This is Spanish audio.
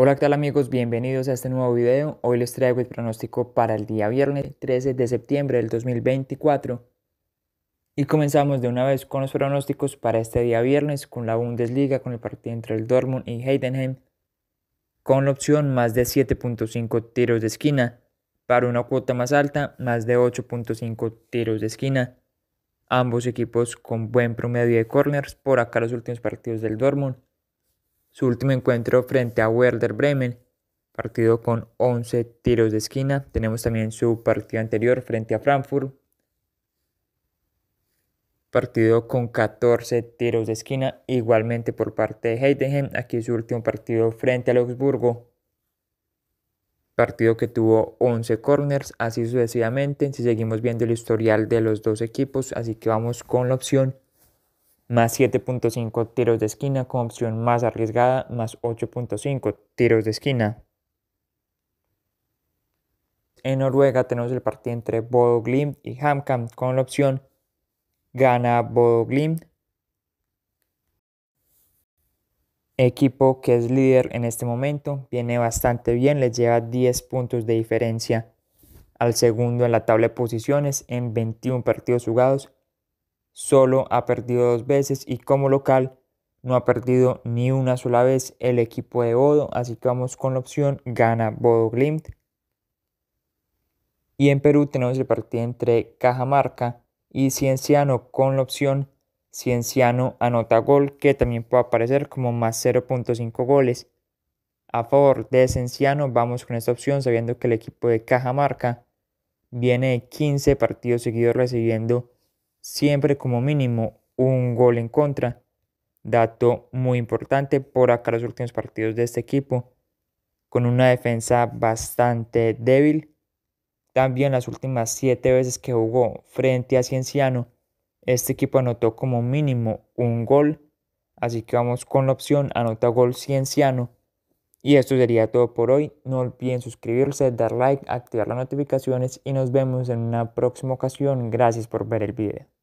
Hola qué tal amigos, bienvenidos a este nuevo video. Hoy les traigo el pronóstico para el día viernes 13 de septiembre del 2024. Y comenzamos de una vez con los pronósticos para este día viernes con la Bundesliga, con el partido entre el Dortmund y Heidenheim, con la opción más de 7.5 tiros de esquina, para una cuota más alta, más de 8.5 tiros de esquina. Ambos equipos con buen promedio de corners, por acá los últimos partidos del Dortmund su último encuentro frente a Werder Bremen, partido con 11 tiros de esquina. Tenemos también su partido anterior frente a Frankfurt, partido con 14 tiros de esquina, igualmente por parte de Heidenheim. Aquí su último partido frente a Augsburgo, partido que tuvo 11 corners, así sucesivamente. Si seguimos viendo el historial de los dos equipos, así que vamos con la opción más 7.5 tiros de esquina con opción más arriesgada, más 8.5 tiros de esquina. En Noruega tenemos el partido entre Bodo Glimt y HamKam con la opción gana Bodo Glimt. Equipo que es líder en este momento, viene bastante bien, les lleva 10 puntos de diferencia al segundo en la tabla de posiciones en 21 partidos jugados solo ha perdido dos veces y como local no ha perdido ni una sola vez el equipo de Bodo, así que vamos con la opción gana Bodo Glimt. Y en Perú tenemos el partido entre Cajamarca y Cienciano con la opción Cienciano anota gol, que también puede aparecer como más 0.5 goles. A favor de Cienciano vamos con esta opción sabiendo que el equipo de Cajamarca viene de 15 partidos seguidos recibiendo siempre como mínimo un gol en contra. Dato muy importante por acá los últimos partidos de este equipo, con una defensa bastante débil. También las últimas siete veces que jugó frente a Cienciano, este equipo anotó como mínimo un gol. Así que vamos con la opción anota gol Cienciano. Y esto sería todo por hoy. No olviden suscribirse, dar like, activar las notificaciones y nos vemos en una próxima ocasión. Gracias por ver el video.